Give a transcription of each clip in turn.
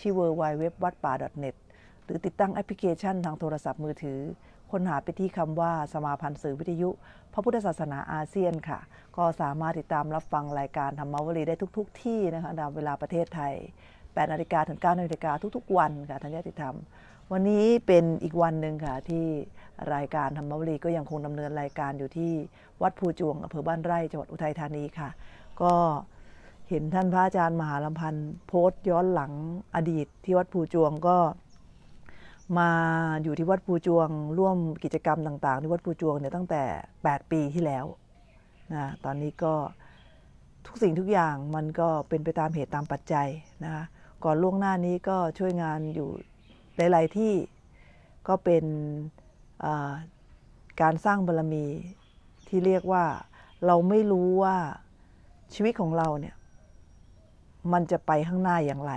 ที่ w w w วัดป่า .net หรือติดตั้งแอปพลิเคชันทางโทรศัพท์มือถือค้นหาไปที่คำว่าสมาพันธ์สื่อวิทยุ พระพุทธศาสนาอาเซียนค่ะ ก็สามารถติดตามรับฟังรายการธรรมวลีได้ทุก ๆ ที่นะคะตามเวลาประเทศไทย8นาฬิกาถึง9นาฬิกาทุกๆ วันค่ะทันยติธรรม วันนี้เป็นอีกวันหนึ่งค่ะที่รายการธรรมวลีก็ยังคงดำเนินรายการอยู่ที่วัดภูจวงอำเภอบ้านไร่จังหวัดอุทัยธานีค่ะ ก็เห็นท่านพระอาจารย์มหาลำพันธ์โพสต์ย้อนหลังอดีตที่วัดภูจวงก็มาอยู่ที่วัดภูจวง ร่วมกิจกรรมต่าง ๆ ที่วัดภูจวงเนี่ยตั้งแต่8ปีที่แล้วนะตอนนี้ก็ทุกสิ่งทุกอย่างมันก็เป็นไปตามเหตุตามปัจจัยนะคะก่อนล่วงหน้านี้ก็ช่วยงานอยู่หลาย ๆที่ก็เป็นการสร้างบารรมีที่เรียกว่าเราไม่รู้ว่าชีวิตของเราเนี่ยมันจะไปข้างหน้าอย่างไร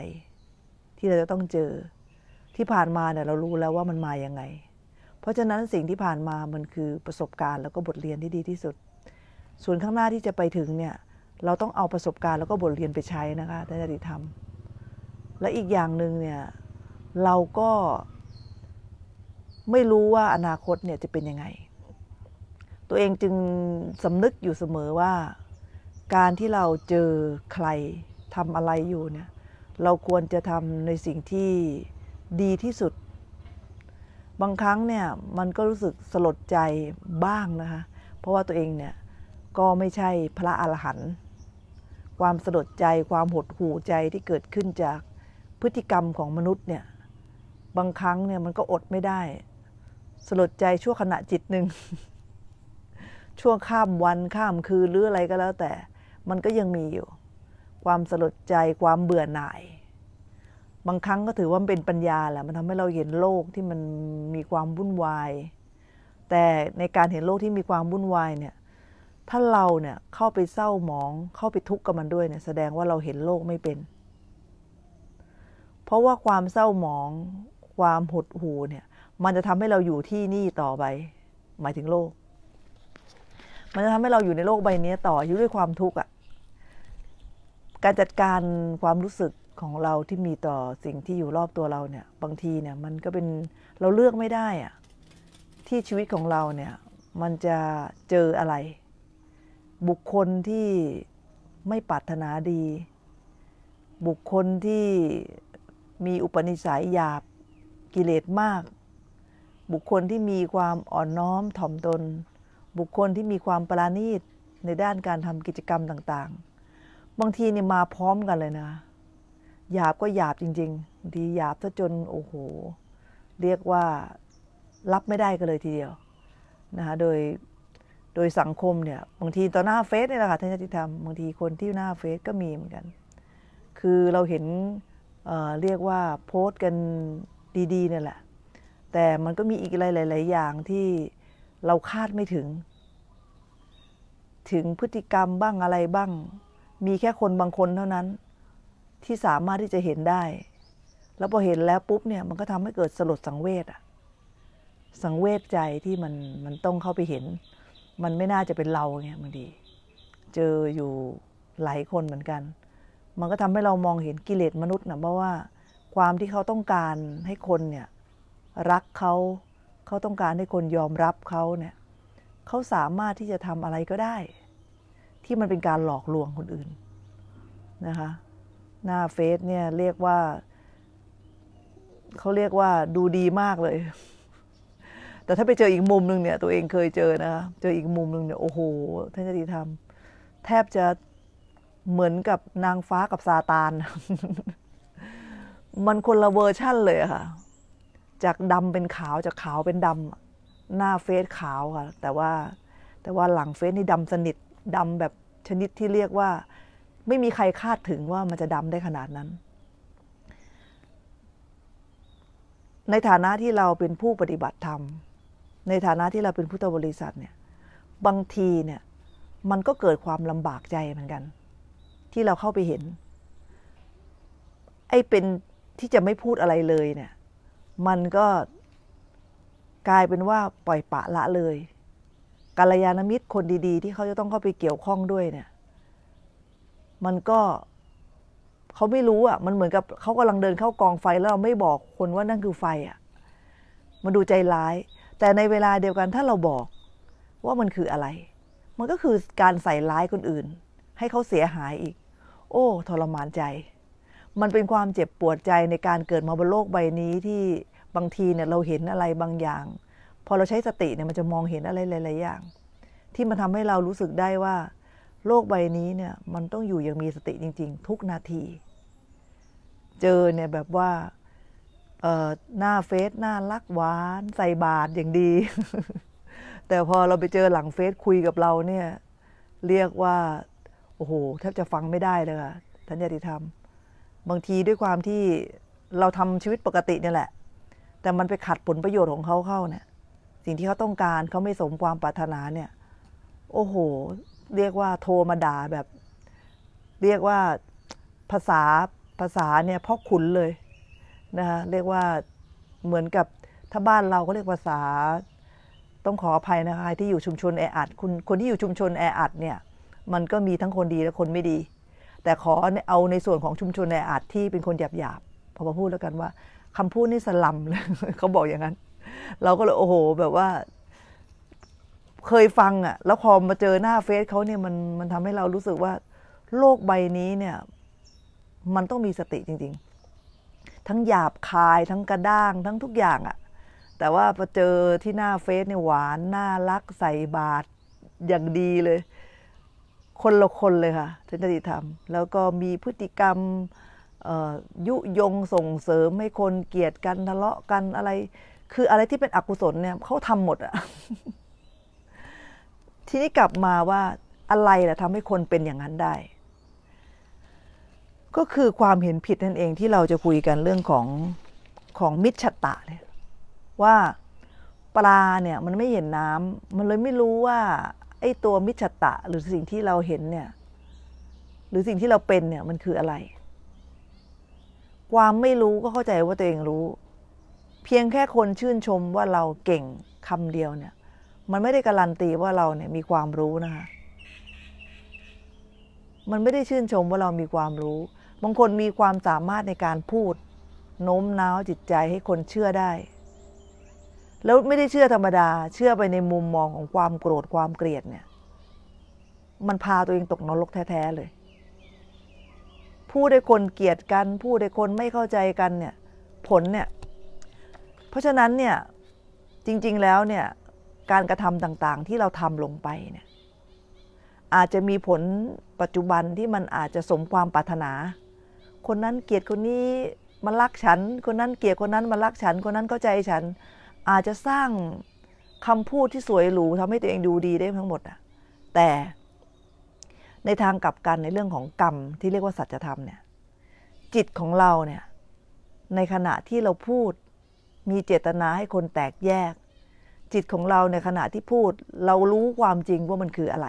ที่เราจะต้องเจอที่ผ่านมาเนี่ยเรารู้แล้วว่ามันมาอย่างไง เพราะฉะนั้นสิ่งที่ผ่านมามันคือประสบการณ์ แล้วก็บทเรียนที่ดีที่สุด ส่วนข้างหน้าที่จะไปถึงเนี่ย เราต้องเอาประสบการณ์ แล้วก็บทเรียนไปใช้นะคะในจริยธรรมและอีกอย่างหนึ่งเนี่ยเราก็ ไม่รู้ว่าอนาคตเนี่ยจะเป็นยังไง ตัวเองจึงสำนึกอยู่เสมอว่า การที่เราเจอใครทำอะไรอยู่เนี่ย เราควรจะทำในสิ่งที่ดีที่สุด บางครั้งเนี่ย มันก็รู้สึกสลดใจบ้างนะคะ เพราะว่าตัวเองเนี่ยก็ไม่ใช่พระอรหันต์ความสลดใจความหดหู่ใจที่เกิดขึ้นจากพฤติกรรมของมนุษย์เนี่ยบางครั้งเนี่ยมันก็อดไม่ได้ สลดใจชั่วขณะจิตหนึ่งชั่วข้ามวันข้ามคืนหรืออะไรก็แล้วแต่มันก็ยังมีอยู่ความสลดใจความเบื่อหน่าย บางครั้งก็ถือว่าเป็นปัญญาแหละมันทำให้เราเห็นโลกที่มันมีความวุ่นวาย แต่ในการเห็นโลกที่มีความวุ่นวายเนี่ยถ้าเราเนี่ยเข้าไปเศร้าหมองเข้าไปทุกข์กับมันด้วยเนี่ยแสดงว่าเราเห็นโลกไม่เป็น เพราะว่าความเศร้าหมองความหดหู่เนี่ยมันจะทำให้เราอยู่ที่นี่ต่อไปหมายถึงโลก มันจะทำให้เราอยู่ในโลกใบนี้ต่ออยู่ด้วยความทุกข์อะ่ะการจัดการความรู้สึกของเราที่มีต่อสิ่งที่อยู่รอบตัวเราเนี่ย บางทีเนี่ยมันก็เป็นเราเลือกไม่ได้อะที่ชีวิตของเราเนี่ยมันจะเจออะไร บุคคลที่ไม่ปรารถนาดี บุคคลที่มีอุปนิสัยหยาบกิเลสมาก บุคคลที่มีความอ่อนน้อมถ่อมตน บุคคลที่มีความปราณีต ในด้านการทำกิจกรรมต่างๆบางทีเนี่ยมาพร้อมกันเลยนะ หยาบก็หยาบจริง ๆ ดีหยาบซะจนโอ้โห เรียกว่ารับไม่ได้กันเลยทีเดียวนะคะโดย โดยสังคมเนี่ยบางทีต่อหน้าเฟซเนี่ยแหละค่ะท่านญาติธรรมบางทีคนที่หน้าเฟซก็มีเหมือนกัน คือเราเห็นเเรียกว่าโพสต์กันดีๆนี่ยแหละ แต่มันก็มีอีกหลายๆอย่างที่เราคาดไม่ถึง ถึงพฤติกรรมบ้างอะไรบ้างมีแค่คนบางคนเท่านั้น ที่สามารถที่จะเห็นได้ แล้วพอเห็นแล้วปุ๊บเนี่ยมันก็ทำให้เกิดสลดสังเวชอะสังเวชใจที่มันมันต้องเข้าไปเห็น มันไม่น่าจะเป็นเราเงี้ยบางทีเจออยู่หลายคนเหมือนกัน มันก็ทำให้เรามองเห็นกิเลสมนุษย์นะเพราะว่าความที่เขาต้องการให้คนเนี่ยรักเขา เขาต้องการให้คนยอมรับเขาเนี่ย เขาสามารถที่จะทำอะไรก็ได้ที่มันเป็นการหลอกลวงคนอื่นนะคะ หน้าเฟซเนี่ยเรียกว่า เขาเรียกว่าดูดีมากเลย แต่ถ้าไปเจออีกมุมหนึ่งเนี่ย ตัวเองเคยเจอนะคะเจออีกมุมหนึ่งเนี่ยโอ้โหท่านจะดีทำแทบจะเหมือนกับนางฟ้ากับซาตาน มันคนละเวอร์ชั่นเลยค่ะ จากดำเป็นขาวจากขาวเป็นดำหน้าเฟซขาวค่ะ แต่ว่า แต่ว่าหลังเฟซนี่ดำสนิทดำแบบชนิดที่เรียกว่า ไม่มีใครคาดถึงว่ามันจะดำได้ขนาดนั้น ในฐานะที่เราเป็นผู้ปฏิบัติธรรม ในฐานะที่เราเป็นพุทธบริษัทเนี่ยบางทีเนี่ย มันก็เกิดความลำบากใจเหมือนกัน ที่เราเข้าไปเห็น ไอ้เป็นที่จะไม่พูดอะไรเลยเนี่ย มันก็กลายเป็นว่าปล่อยปะละเลยกาลยานมิตรคนดีๆ ที่เขาจะต้องเข้าไปเกี่ยวข้องด้วยเนี่ย มันก็เขาไม่รู้อ่ะมันเหมือนกับเขากำลังเดินเข้ากองไฟแล้วเราไม่บอกคนว่านั่นคือไฟอ่ะมันดูใจร้าย แต่ในเวลาเดียวกันถ้าเราบอก ว่ามันคืออะไร มันก็คือการใส่ร้ายคนอื่น ให้เขาเสียหายอีก โอ้ทรมานใจ มันเป็นความเจ็บปวดใจในการเกิดมาบนโลกใบนี้ที่บางทีเนี่ยเราเห็นอะไรบางอย่างพอเราใช้สติเนี่ยมันจะมองเห็น อะไรหลายๆอย่าง ที่มันทำให้เรารู้สึกได้ว่า โลกใบนี้เนี่ยมันต้องอยู่อย่างมีสติจริง ๆ ทุกนาที เจอเนี่ยแบบว่าหน้าเฟซหน้ารักหวาน ใส่บาทอย่างดี แต่พอเราไปเจอหลังเฟซคุยกับเราเนี่ย เรียกว่า โอ้โหแทบจะฟังไม่ได้เลยท่านญาติธรรมบางทีด้วยความที่เราทำชีวิตปกติเนี่ยแหละ แต่มันไปขัดผลประโยชน์ของเขาเข้าเนี่ยสิ่งที่เขาต้องการเขาไม่สมความปรารถนาเนี่ย โอ้โห เรียกว่าโทรมาด่าแบบ เรียกว่าภาษาภาษาเนี่ยพ่อขุนเลยนะคะเรียกว่าเหมือนกับถ้าบ้านเราก็เรียกภาษา ต้องขออภัยนะคะที่อยู่ชุมชนแออัดคุณคนที่อยู่ชุมชนแออัดเนี่ยมันก็มีทั้งคนดีและคนไม่ดี แต่ขอเอาในส่วนของชุมชนแออัดที่เป็นคนหยาบๆพอมาพูดแล้วกันว่า คำพูดนี่สลัมเลยเขาบอกอย่างนั้นเราก็เลยโอ้โห แบบว่าเคยฟังอ่ะแล้วพอมาเจอหน้าเฟซเขาเนี่ยมันมันทำให้เรารู้สึกว่าโลกใบนี้เนี่ย มันต้องมีสติจริง ๆ ทั้งหยาบคายทั้งกระด้างทั้งทุกอย่างอ่ะแต่ว่าพอเจอที่หน้าเฟซเนี่ยหวาน น่ารักใส่บาตรอย่างดีเลย คนละคนเลยค่ะทันติธรรมแล้วก็มีพฤติกรรมยุยงส่งเสริม ให้คนเกลียดกันทะเลาะกันอะไรคืออะไรที่เป็นอกุศลเนี่ยเขาทำหมดอะ ทีนี้กลับมาว่าอะไรแหละทำให้คนเป็นอย่างนั้นได้ ก็คือความเห็นผิดนั่นเองที่เราจะคุยกันเรื่องของของมิจฉตาเนี่ยว่าปลาเนี่ย มันไม่เห็นน้ำ มันเลยไม่รู้ว่า ไอ้ตัวมิจฉตะ หรือสิ่งที่เราเห็นเนี่ย หรือสิ่งที่เราเป็นเนี่ยมันคืออะไร ความไม่รู้ก็เข้าใจว่าตัวเองรู้เพียงแค่คนชื่นชมว่าเราเก่งคำเดียวเนี่ย มันไม่ได้การันตีว่าเราเนี่ยมีความรู้นะคะมันไม่ได้ชื่นชมว่าเรามีความรู้ บางคนมีความสามารถในการพูดโน้มน้าวจิตใจให้คนเชื่อได้ แล้วไม่ได้เชื่อธรรมดาเชื่อไปในมุมมองของความโกรธความเกลียดเนี่ย มันพาตัวเองตกนรกแท้ๆเลยพูดได้คนเกลียดกันพูดได้คนไม่เข้าใจกันเนี่ยผลเนี่ยราะฉะนั้นเนี่ย จริงๆแล้วเนี่ย การกระทำต่างๆ ที่เราทำลงไปเนี่ย อาจจะมีผลปัจจุบันที่มันอาจจะสมความปรารถนา คนนั้นเกลียดคนนี้มารักฉัน คนนั้นเกลียดคนนั้นมารักฉัน คนนั้นเข้าใจฉัน อาจจะสร้างคำพูดที่สวยหรูทำให้ตัวเองดูดีได้ทั้งหมดอะแต่ในทางกลับกันในเรื่องของกรรม ที่เรียกว่าสัจธรรมเนี่ย จิตของเราเนี่ย ในขณะที่เราพูดมีเจตนาให้คนแตกแยก จิตของเราในขณะที่พูดเรารู้ความจริงว่ามันคืออะไร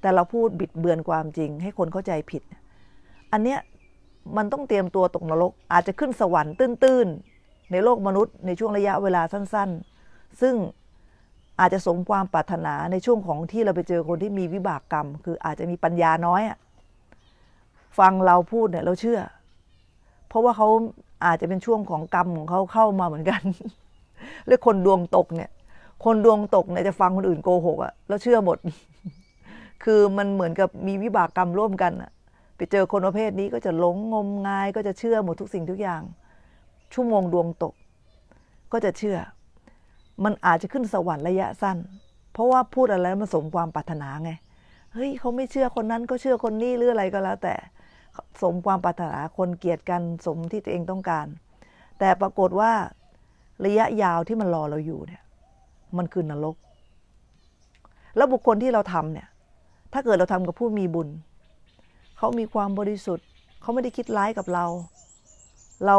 แต่เราพูดบิดเบือนความจริงให้คนเข้าใจผิด อันเนี้ยมันต้องเตรียมตัวตกนรกอาจจะขึ้นสวรรค์ตื้น ๆ ในโลกมนุษย์ในช่วงระยะเวลาสั้น ๆ ซึ่งอาจจะสมความปรารถนาในช่วงของที่เราไปเจอคนที่มีวิบากกรรม คืออาจจะมีปัญญาน้อยฟังเราพูดเนี่ยเราเชื่อ เพราะว่าเขาอาจจะเป็นช่วงของกรรมของเขาเข้ามาเหมือนกันเรีอคนดวงตกเนี่ย คนดวงตกเนี่ยจะฟังคนอื่นโกหกอะแล้วเชื่อหมด คือมันเหมือนกับมีวิบากกรรมร่วมกันอะไปเจอคนประเภทนี้ก็จะหลงงมงายก็จะเชื่อหมดทุกสิ่งทุกอย่างชั่วโมงดวงตก ก็จะเชื่อ มันอาจจะขึ้นสวรรค์ระยะสั้น เพราะว่าพูดอะไรมันสมความปรารถนาไง เฮ้ยเขาไม่เชื่อคนนั้นก็เชื่อคนนี้หรืออะไรก็แล้วแต่สมความปรารถนาคนเกลียดกันสมที่ตัวเองต้องการ แต่ปรากฏว่าระยะยาวที่มันรอเราอยู่เนี่ย มันคือนรกแล้วบุคคลที่เราทำเนี่ย ถ้าเกิดเราทำกับผู้มีบุญ เขามีความบริสุทธิ์เขาไม่ได้คิดร้ายกับเรา เรา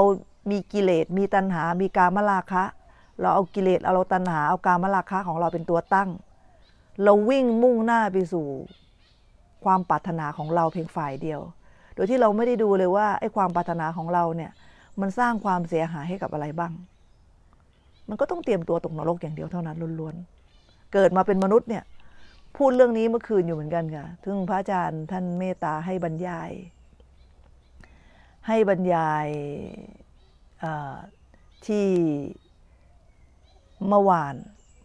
มีกิเลสมีตัณหา มีกามราคะ เราเอากิเลสเอาเราตัณหา เอากามราคะของเราเป็นตัวตั้ง เราวิ่งมุ่งหน้าไปสู่ ความปรารถนาของเราเพียงฝ่ายเดียวโดยที่เราไม่ได้ดูเลยว่าไอ้ความปรารถนาของเราเนี่ยมันสร้างความเสียหายให้กับอะไรบ้าง มันก็ต้องเตรียมตัวตกนรกอย่างเดียวเท่านั้นล้วนๆเกิดมาเป็นมนุษย์เนี่ย พูดเรื่องนี้เมื่อคืนอยู่เหมือนกันค่ะทึ่งพระอาจารย์ท่านเมตตาให้บรรยาย ให้บรรยายที่เมื่อวาน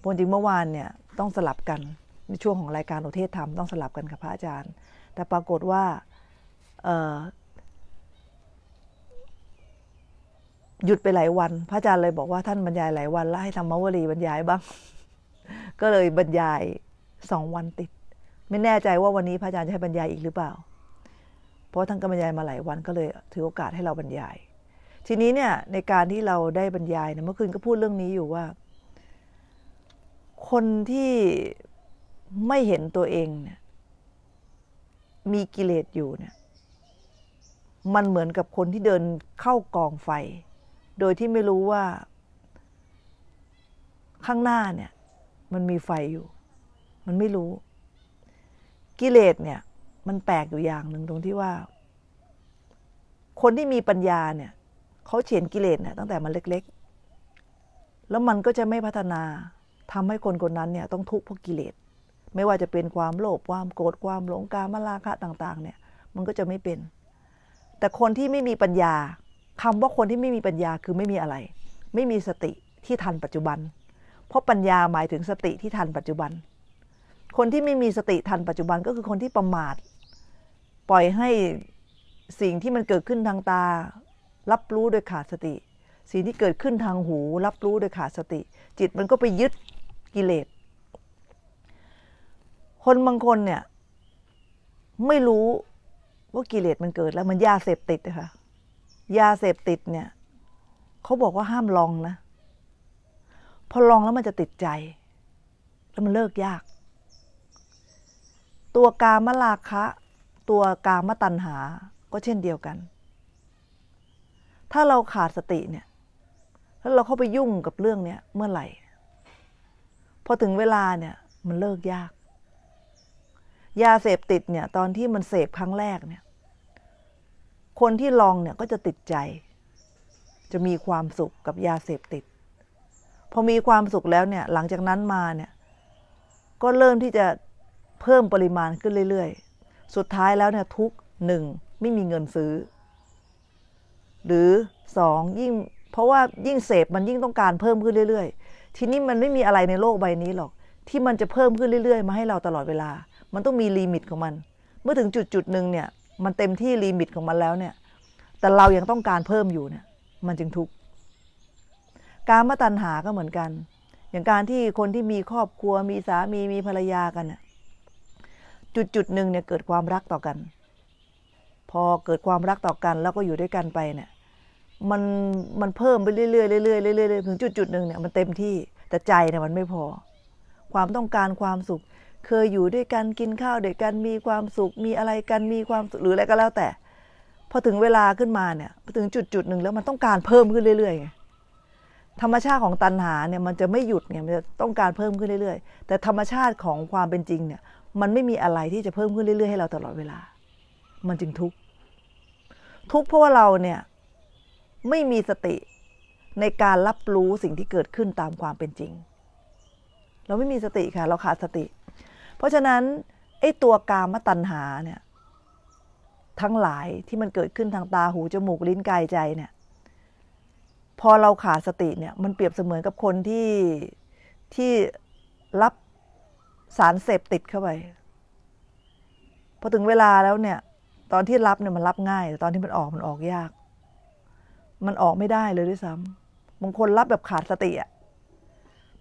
พจริงเมื่อวานเนี่ยต้องสลับกันในช่วงของรายการโอเทศธรรมต้องสลับกันกับพระอาจารย์ แต่ปรากฏว่าหยุดไปหลายวัน พระอาจารย์เลยบอกว่าท่านบรรยายหลายวันแล้วให้ทำมวรีบรรยายบ้าง ก็เลยบรรยายสองวันติด ไม่แน่ใจว่าวันนี้พระอาจารย์จะให้บรรยายอีกหรือเปล่าเพราะท่านก็บรรยายมาหลายวัน ก็เลย ถือโอกาสให้เราบรรยาย ทีนี้เนี่ยในการที่เราได้บรรยายเนี่ยเมื่อคืนก็พูดเรื่องนี้อยู่ว่า คนที่ไม่เห็นตัวเองเนี่ยมีกิเลสอยู่เนี่ยมันเหมือนกับคนที่เดินเข้ากองไฟ โดยที่ไม่รู้ว่าข้างหน้าเนี่ย มันมีไฟอยู่ มันไม่รู้ กิเลสเนี่ย มันแปลกอยู่อย่างหนึ่งตรงที่ว่า คนที่มีปัญญาเนี่ย เขาเฉียนกิเลสเนี่ยตั้งแต่มันเล็กๆ แล้วมันก็จะไม่พัฒนา ทำให้คนคนนั้นเนี่ย ต้องทุกข์เพราะกิเลส ไม่ว่าจะเป็นความโลภ ความโกรธ ความหลงกามราคะต่างๆ เนี่ย มันก็จะไม่เป็นแต่คนที่ไม่มีปัญญา คำว่าคนที่ไม่มีปัญญาคือไม่มีอะไร ไม่มีสติที่ทันปัจจุบัน เพราะปัญญาหมายถึงสติที่ทันปัจจุบัน คนที่ไม่มีสติทันปัจจุบันก็คือคนที่ประมาทปล่อยให้สิ่งที่มันเกิดขึ้นทางตา รับรู้โดยขาดสติ สิ่งที่เกิดขึ้นทางหูรับรู้โดยขาดสติ จิตมันก็ไปยึดกิเลสคนบางคนเนี่ยไม่รู้ว่ากิเลสมันเกิดแล้วมันยาเสพติดนะคะยาเสพติดเนี่ยเขาบอกว่าห้ามลองนะ พอลองแล้วมันจะติดใจ แล้วมันเลิกยาก ตัวกามราคะ ตัวกามตัณหาก็เช่นเดียวกัน ถ้าเราขาดสติเนี่ย แล้วเราเข้าไปยุ่งกับเรื่องเนี้ยเมื่อไหร่ พอถึงเวลาเนี่ย มันเลิกยากยาเสพติดเนี่ยตอนที่มันเสพครั้งแรกเนี่ย คนที่ลองเนี่ยก็จะติดใจ จะมีความสุขกับยาเสพติด พอมีความสุขแล้วเนี่ย หลังจากนั้นมาเนี่ย ก็เริ่มที่จะเพิ่มปริมาณขึ้นเรื่อยๆ สุดท้ายแล้วเนี่ย ทุกหนึ่งไม่มีเงินซื้อ หรือสองยิ่ง เพราะว่ายิ่งเสพมันยิ่งต้องการเพิ่มขึ้นเรื่อย ๆ ทีนี้มันไม่มีอะไรในโลกใบนี้หรอก ที่มันจะเพิ่มขึ้นเรื่อยๆมาให้เราตลอดเวลามันต้องมีลิมิตของมัน เมื่อถึงจุดจุดหนึ่งเนี่ย มันเต็มที่ลิมิตของมันแล้วเนี่ย แต่เรายังต้องการเพิ่มอยู่เนี่ย มันจึงทุกข์ การมาตัญหาก็เหมือนกัน อย่างการที่คนที่มีครอบครัว มีสามี มีภรรยากันน่ยจุดจุดหนึ่งเนี่ยเกิดความรักต่อกัน พอเกิดความรักต่อกันแล้วก็อยู่ด้วยกันไปเนี่ย มันมันเพิ่มไปเรื่อยๆเรื่อยๆเรื่อยๆถึงจุดจุดหนึ่งเนี่ยมันเต็มที่แต่ใจเนี่ยมันไม่พอ ความต้องการความสุขเคยอยู่ด้วยกันกินข้าวด้วยกันมีความสุขมีอะไรกันมีความสุขหรืออะไรก็แล้ว แต่พอถึงเวลาขึ้นมาเนี่ยถึงจุดจุดหนึ่งแล้วมันต้องการเพิ่มขึ้นเรื่อยๆธรรมชาติของตัณหาเนี่ย มันจะไม่หยุดเนี่ยมันจะต้องการเพิ่มขึ้นเรื่อยๆ แต่ธรรมชาติของความเป็นจริงเนี่ย มันไม่มีอะไรที่จะเพิ่มขึ้นเรื่อยๆ ให้เราตลอดเวลา มันจึงทุกข์ ทุกข์เพราะว่าเราเนี่ยไม่มีสติในการรับรู้สิ่งที่เกิดขึ้นตามความเป็นจริง เราไม่มีสติค่ะ เราขาดสติเพราะฉะนั้นไอ้ตัวกามตัณหาเนี่ย ทั้งหลายที่มันเกิดขึ้นทางตาหูจมูกลิ้นกายใจเนี่ย พอเราขาด สติเนี่ย มันเปรียบเสมือนกับคนที่ที่รับสารเสพติดเข้าไปพอถึงเวลาแล้วเนี่ย ตอนที่รับเนี่ยมันรับง่าย แต่ตอนที่มันออกมันออกยาก มันออกไม่ได้เลย ด้วยซ้ำบางคน รับแบบขาดสติอ่ะ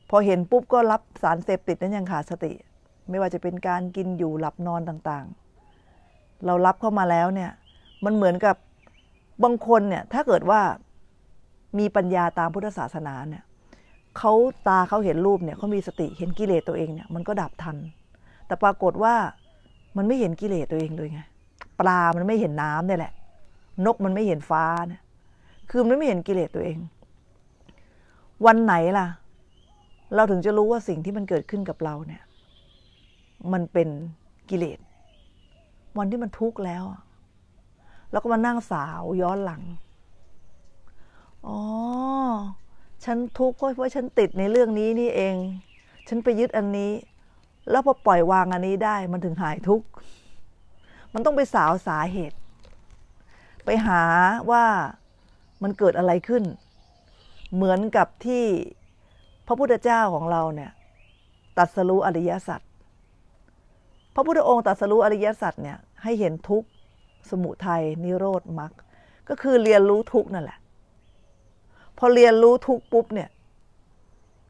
พอเห็นปุ๊บก็รับสารเสพติดนั้นยังขาดสติไม่ว่าจะเป็นการกินอยู่หลับนอนต่างๆ เรารับเข้ามาแล้วเนี่ย มันเหมือนกับบางคนเนี่ยถ้าเกิดว่ามีปัญญาตามพุทธศาสนาเนี่ยเขาตาเขาเห็นรูปเนี่ยเขามีสติเห็นกิเลสตัวเองเนี่ยมันก็ดับทัน แต่ปรากฏว่ามันไม่เห็นกิเลสตัวเองเลยไงปลา มันไม่เห็นน้ำเนี่ยแหละ นกมันไม่เห็นฟ้าเนี่ยคือมันไม่เห็นกิเลสตัวเอง วันไหนล่ะ เราถึงจะรู้ว่าสิ่งที่มันเกิดขึ้นกับเราเนี่ยมันเป็นกิเลส วันที่มันทุกข์แล้ว แล้วก็มานั่งสาวย้อนหลัง อ๋อ ฉันทุกข์เพราะว่าฉันติดในเรื่องนี้นี่เอง ฉันไปยึดอันนี้ แล้วพอปล่อยวางอันนี้ได้ มันถึงหายทุกข์ มันต้องไปสาวสาเหตุ ไปหาว่ามันเกิดอะไรขึ้น เหมือนกับที่พระพุทธเจ้าของเราเนี่ย ตัดสรู้อริยสัจพระพุทธองค์ตรัสรู้อริยสัจเนี่ย ให้เห็นทุกข์สมุทัยนิโรธมรรคก็คือเรียนรู้ทุกข์นั่นแหละ พอเรียนรู้ทุกข์ปุ๊บเนี่ย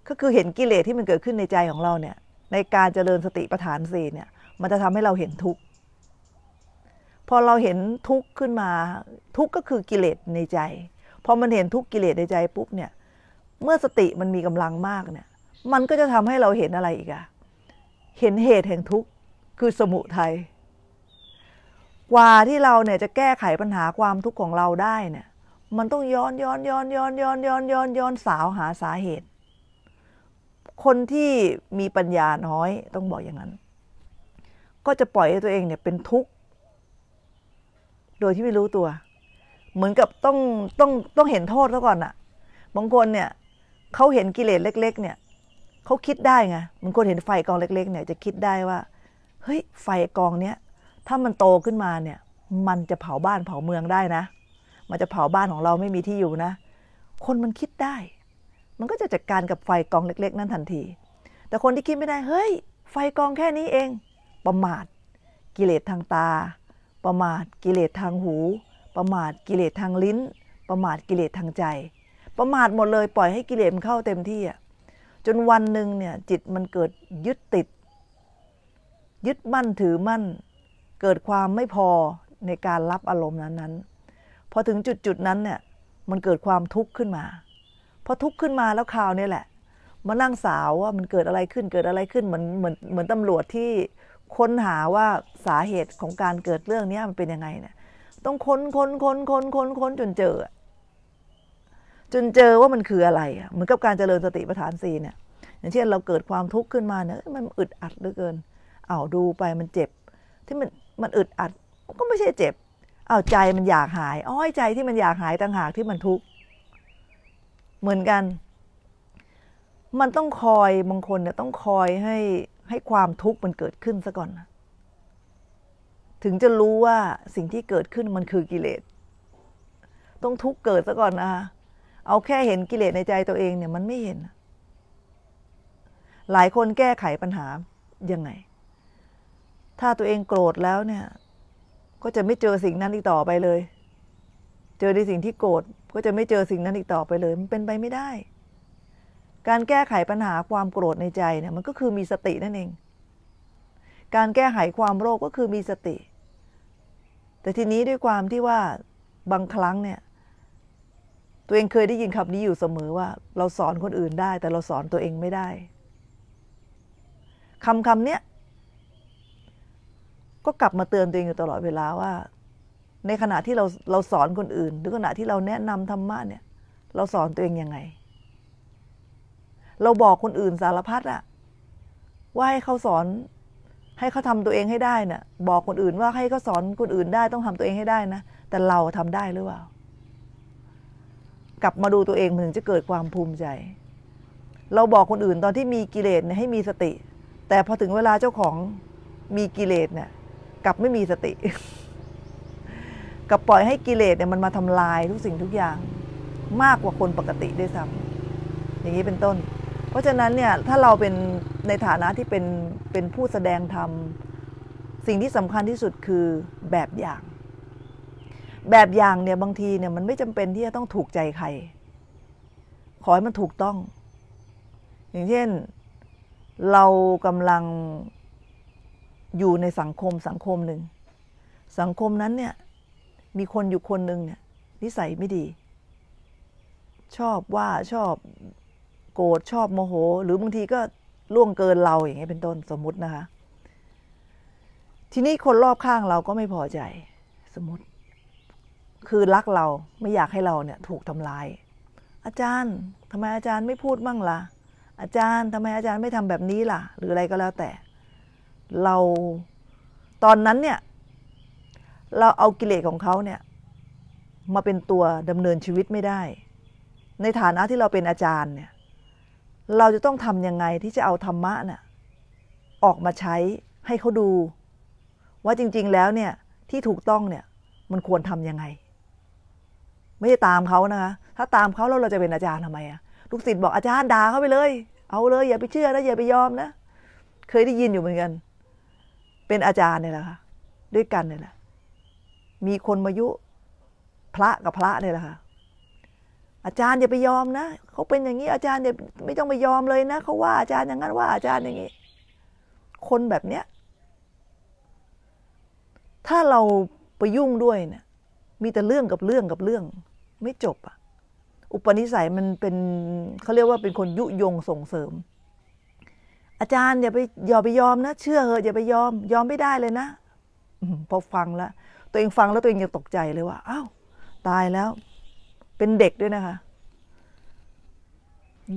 ก็คือเห็นกิเลสที่มันเกิดขึ้นในใจของเราเนี่ย ในการเจริญสติปัฏฐานสี่เนี่ย มันจะทำให้เราเห็นทุกข์พอเราเห็นทุกข์ขึ้นมา ทุกข์ก็คือกิเลสในใจพอมันเห็นทุกกิเลสในใจปุ๊บเนี่ย เมื่อสติมันมีกำลังมากเนี่ย มันก็จะทำให้เราเห็นอะไรอีกอะเห็นเหตุแห่งทุกข์คือสมุทัยกว่าที่เราเนี่ยจะแก้ไขปัญหาความทุกข์ของเราได้ เนี่ย มันต้องย้อนย้อนย้อนย้อนย้อนย้อนย้อน ย้อนสาวหาสาเหตุ คนที่มีปัญญาน้อย ต้องบอกอย่างนั้น ก็จะปล่อยให้ตัวเองเนี่ยเป็นทุกข์ โดยที่ไม่รู้ตัว เหมือนกับต้องต้องต้องเห็นโทษซะก่อนอะบางคนเนี่ยเขาเห็นกิเลสเล็ก ๆ เนี่ยเขาคิดได้ไงบางคนเห็นไฟกองเล็ก ๆ เนี่ยจะคิดได้ว่าเฮ้ยไฟกองเนี้ยถ้ามันโตขึ้นมาเนี่ยมันจะเผาบ้านเผาเมืองได้นะ มันจะเผาบ้านของเราไม่มีที่อยู่นะ คนมันคิดได้ มันก็จะจัดการกับไฟกองเล็ก ๆนั้นทันที แต่คนที่คิดไม่ได้เฮ้ย ไฟกองแค่นี้เอง ประมาทกิเลสทางตา ประมาทกิเลสทางหู ประมาทกิเลสทางลิ้น ประมาทกิเลสทางใจ ประมาทหมดเลยปล่อยให้กิเลสมันเข้าเต็มที่อ่ะจนวันหนึ่งเนี่ยจิตมันเกิดยึดติดยึดมั่นถือมั่นเกิดความไม่พอในการรับอารมณ์นั้นๆ พอถึงจุดจุดนั้นเนี่ย มันเกิดความทุกข์ขึ้นมา พอทุกข์ขึ้นมาแล้วคราวนี้แหละมานั่งสาวว่ามันเกิดอะไรขึ้นเกิดอะไรขึ้นเหมือนเหมือนเหมือนตำรวจที่ค้นหาว่าสาเหตุของการเกิดเรื่องนี้มันเป็นยังไงเนี่ย ต้องค้นค้นค้นค้นค้นค้นจนเจอ จนเจอว่ามันคืออะไรเหมือนกับการเจริญสติปัฏฐานสี่เนี่ย อย่างเช่นเราเกิดความทุกข์ขึ้นมาเนี่ยมันอึดอัดเหลือเกินเอาดูไปมันเจ็บที่มันมันอึดอัด ก็ไม่ใช่เจ็บเอาใจมันอยากหายอ้อยใจที่มันอยากหายต่างหากที่มันทุกข์เหมือนกัน มันต้องคอยบางคนเนี่ย ต้องคอยให้ให้ความทุกข์มันเกิดขึ้นซะก่อนถึงจะรู้ว่าสิ่งที่เกิดขึ้นมันคือกิเลสต้องทุกข์เกิดซะก่อนนะคะเอาแค่เห็นกิเลสในใจตัวเองเนี่ยมันไม่เห็น หลายคนแก้ไขปัญหา ยังไงถ้าตัวเองโกรธแล้วเนี่ย ก็จะไม่เจอสิ่งนั้นอีกต่อไปเลย เจอในสิ่งที่โกรธก็จะไม่เจอสิ่งนั้นอีกต่อไปเลย มันเป็นไปไม่ได้ การแก้ไขปัญหาความโกรธในใจเนี่ย มันก็คือมีสตินั่นเอง การแก้ไขความโรคก็คือมีสติ แต่ทีนี้ด้วยความที่ว่าบางครั้งเนี่ย ตัวเองเคยได้ยินคำนี้อยู่เสมอว่าเราสอนคนอื่นได้ แต่เราสอนตัวเองไม่ได้คำคำเนี้ยก็กลับมาเตือนตัวเองอยู่ตลอดเวลาว่าในขณะที่เราเราสอนคนอื่นหรือขณะที่เราแนะนำธรรมะเนี่ย เราสอนตัวเองยังไง เราบอกคนอื่นสารพัดอะว่าให้เขาสอนให้เขาทำตัวเองให้ได้นะ่ะบอกคนอื่นว่าให้เขาสอนคนอื่นได้ต้องทำตัวเองให้ได้นะ แต่เราทำได้หรือเปล่า กลับมาดูตัวเองถึงจะเกิดความภูมิใจ เราบอกคนอื่น ตอนที่มีกิเลสเนี่ยให้มีสติ แต่พอถึงเวลาเจ้าของมีกิเลสเนี่ยกับไม่มีสติกับปล่อยให้กิเลสเนี่ยมันมาทำลายทุกสิ่งทุกอย่างมากกว่าคนปกติด้วยซ้ำอย่างนี้เป็นต้น เพราะฉะนั้นเนี่ยถ้าเราเป็นในฐานะที่เป็น เป็นผู้แสดงธรรม สิ่งที่สำคัญที่สุดคือแบบอย่าง แบบอย่างเนี่ยบางทีเนี่ยมันไม่จำเป็นที่จะต้องถูกใจใคร ขอให้มันถูกต้อง อย่างเช่น เรากำลังอยู่ในสังคมสังคมหนึ่งสังคมนั้นเนี่ยมีคนอยู่คนหนึ่งเนี่ยนิสัยไม่ดี ชอบว่าชอบโกรธชอบโมโห หรือบางทีก็ล่วงเกินเราอย่างเงี้ยเป็นต้นสมมตินะคะ ทีนี้คนรอบข้างเราก็ไม่พอใจสมมติ คือรักเราไม่อยากให้เราเนี่ยถูกทำลาย อาจารย์ทำไมอาจารย์ไม่พูดมั่งละ่ะอาจารย์ทำไมอาจารย์ไม่ทำแบบนี้ล่ะ หรืออะไรก็แล้วแต่เราตอนนั้นเนี่ย เราเอากิเลสของเขาเนี่ย มาเป็นตัวดำเนินชีวิตไม่ได้ ในฐานะที่เราเป็นอาจารย์เนี่ยเราจะต้องทำยังไงที่จะเอาธรรมะเนี่ยออกมาใช้ให้เขาดู ว่าจริง ๆ แล้วเนี่ยที่ถูกต้องเนี่ยมันควรทำยังไง ไม่ได้ตามเขานะคะ ถ้าตามเขาแล้วเราจะเป็นอาจารย์ทำไมอะลูกศิษย์บอกอาจารย์ด่าเขาไปเลย เอาเลย อย่าไปเชื่อนะอย่าไปยอมนะ เคยได้ยินอยู่เหมือนกันเป็นอาจารย์เนี่ยแหละค่ะ ด้วยกันเนี่ยแหละ มีคนมายุพระกับพระเนี่ยแหละค่ะ อาจารย์อย่าไปยอมนะเขาเป็นอย่างนี้อาจารย์เนี่ยไม่ต้องไปยอมเลยนะ เขาว่าอาจารย์อย่างนั้นว่าอาจารย์อย่างนี้ คนแบบเนี้ย ถ้าเราไปยุ่งด้วยเนะี่ย มีแต่เรื่องกับเรื่องกับเรื่อง ไม่จบอะอุปนิสัยมันเป็นเขาเรียกว่าเป็นคนยุยงส่งเสริมอาจารย์ อย่าไปอย่าไปยอมนะเชื่อเหอะอย่าไปยอม ยอมไม่ได้เลยนะพอฟังแล้วตัวเองฟังแล้วตัวเองยังตกใจเลยว่าอ้าวตายแล้วเป็นเด็กด้วยนะคะ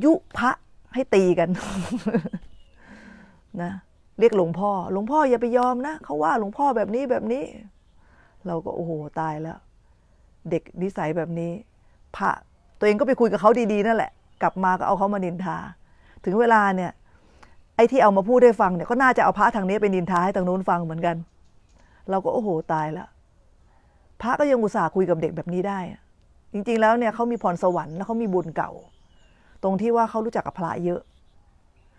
ยุพระให้ตีกัน นะเรียกหลวงพ่อ หลวงพ่อ อย่าไปยอมนะเขาว่าหลวงพ่อแบบนี้แบบนี้ เราก็โอ้โหตายแล้ว เด็กนิสัยแบบนี้พระตัวเองก็ไปคุยกับเขาดีๆนั่นแหละ กลับมาก็เอาเขามานินทา ถึงเวลาเนี่ยอ้ที่เอามาพูดให้ฟังเนี่ยก็น่าจะเอาพระทางนี้ไปนินท้าให้ทางนู้นฟังเหมือนกัน เราก็โอ้โหตายละ พระก็ยังอุตส่าห์คุยกับเด็กแบบนี้ได้ จริง ๆแล้วเนี่ยเขามีพรสวรรค์แล้วเขามีบุญเก่า ตรงที่ว่าเขารู้จักกับพระเยอะ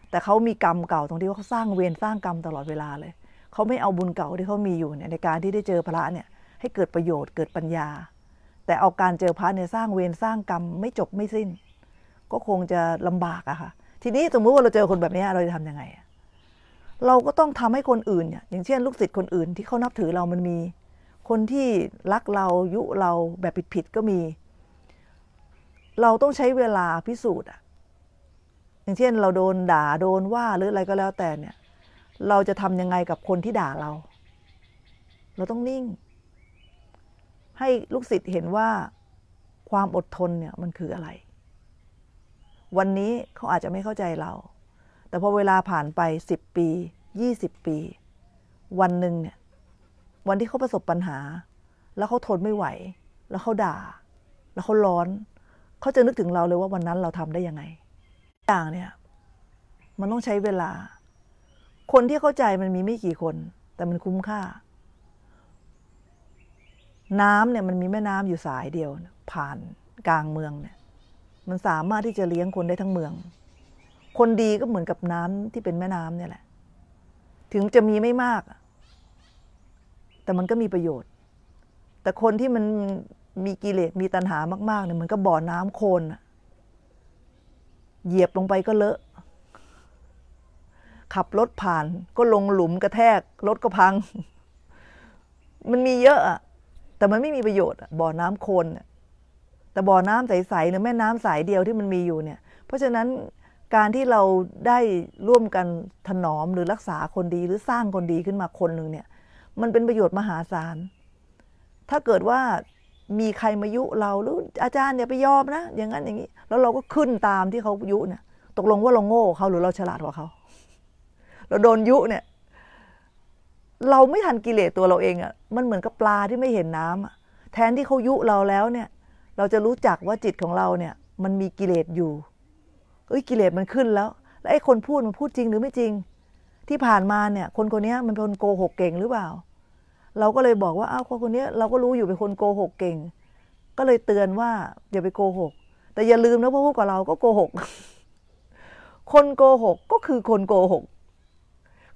แต่เขามีกรรมเก่า ตรงที่ว่าเขาสร้างเวรสร้างกรรมตลอดเวลาเลยเขาไม่เอาบุญเก่าที่เขามีอยู่เนี่ยในการที่ได้เจอพระเนี่ยให้เกิดประโยชน์เกิดปัญญา แต่เอาการเจอพระเนี่ยสร้างเวรสร้างกรรมไม่จบไม่สิ้น ก็คงจะลำบากอะค่ะทีนี้สมมุติว่าเราเจอคนแบบนี้เราจะทำยังไง เราก็ต้องทำให้คนอื่นเนี่ยอย่างเช่นลูกศิษย์คนอื่นที่เขานับถือเรามันมี คนที่รักเรา ยุเราแบบผิดๆก็มี เราต้องใช้เวลาพิสูจน์อะอย่างเช่นเราโดนด่าโดนว่าหรืออะไรก็แล้วแต่เนี่ย เราจะทำยังไงกับคนที่ด่าเรา เราต้องนิ่ง ให้ลูกศิษย์เห็นว่าความอดทนเนี่ยมันคืออะไรวันนี้เขาอาจจะไม่เข้าใจเรา แต่พอเวลาผ่านไปสิบปียี่สิบปี วันหนึ่งเนี่ยวันที่เขาประสบปัญหา แล้วเขาทนไม่ไหว แล้วเขาด่า แล้วเขาร้อน เขาจะนึกถึงเราเลยว่าวันนั้นเราทำได้ยังไงอย่างเนี่ย มันต้องใช้เวลา คนที่เข้าใจมันมีไม่กี่คน แต่มันคุ้มค่า น้ำเนี่ยมันมีแม่น้ำอยู่สายเดียว ผ่านกลางเมืองเนี่ยมันสามารถที่จะเลี้ยงคนได้ทั้งเมือง คนดีก็เหมือนกับน้ำที่เป็นแม่น้ำเนี่ยแหละ ถึงจะมีไม่มาก แต่มันก็มีประโยชน์ แต่คนที่มันมีกิเลสมีตัณหามากๆเนี่ยมันก็บ่อน้ำโคลนเหยียบลงไปก็เลอะขับรถผ่านก็ลงหลุมกระแทกรถก็พัง มันมีเยอะอะ แต่มันไม่มีประโยชน์บ่อน้ำโคลนแต่บ่อน้ำใสๆหรือแม่น้ำสายเดียวที่มันมีอยู่เนี่ย เพราะฉะนั้นการที่เราได้ร่วมกันถนอมหรือรักษาคนดีหรือสร้างคนดีขึ้นมาคนหนึ่งเนี่ย มันเป็นประโยชน์มหาศาล ถ้าเกิดว่ามีใครมายุเราหรืออาจารย์เนี่ยไปยอมนะ อย่างนั้นอย่างนี้ แล้วเราก็ขึ้นตามที่เขายุเนี่ย ตกลงว่าเราโง่เขาหรือเราฉลาดกว่าเขา เราโดนยุเนี่ย เราไม่ทันกิเลสตัวเราเองอะ่ะ มันเหมือนกับปลาที่ไม่เห็นน้ำอ่ะ แทนที่เขายุเราแล้วเนี่ยเราจะรู้จักว่าจิตของเราเนี่ย มันมีกิเลสอยู่เอ้ยกิเลสมันขึ้นแล้ว แล้วไอ้คนพูดมันพูดจริงหรือไม่จริง ที่ผ่านมาเนี่ยคนคนนี้มันเป็นคนโกหกเก่งหรือเปล่า เราก็เลยบอกว่าอ้าวคนคนนี้เราก็รู้อยู่เป็นคนโกหกเก่ง ก็เลยเตือนว่าอย่าไปโกหก แต่อย่าลืมนะพาะพูดกับเราก็โกหก คนโกหกก็คือคนโกหก